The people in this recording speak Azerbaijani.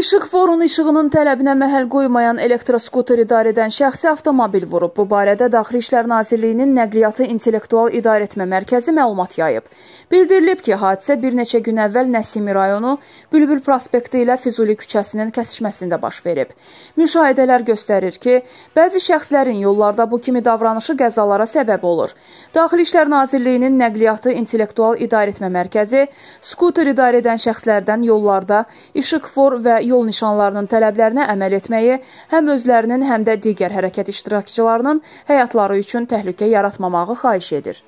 İşıq forun işığının tələbinə məhəl qoymayan elektroskuter idarə edən şəxsi avtomobil vurub. Bu barədə Daxili İşlər Nazirliyinin Nəqliyyatı İntellektual İdarəetmə Mərkəzi məlumat yayıb. Bildirilib ki, hadisə bir neçə gün əvvəl Nəsimi rayonu Bülbül prospekti ilə Füzuli küçəsinin kəsişməsində baş verib. Müşahidələr göstərir ki, bəzi şəxslərin yollarda bu kimi davranışı qəzalara səbəb olur. Daxili İşlər Nazirliyinin Nəqliyyatı İntellektual İdarəetmə Mərkəzi skuter idarə edən şəxslərdən yollarda işıq for və yol nişanlarının tələblərinə əməl etməyi, həm özlərinin, həm də digər hərəkət iştirakçılarının həyatları üçün təhlükə yaratmamağı xahiş edir.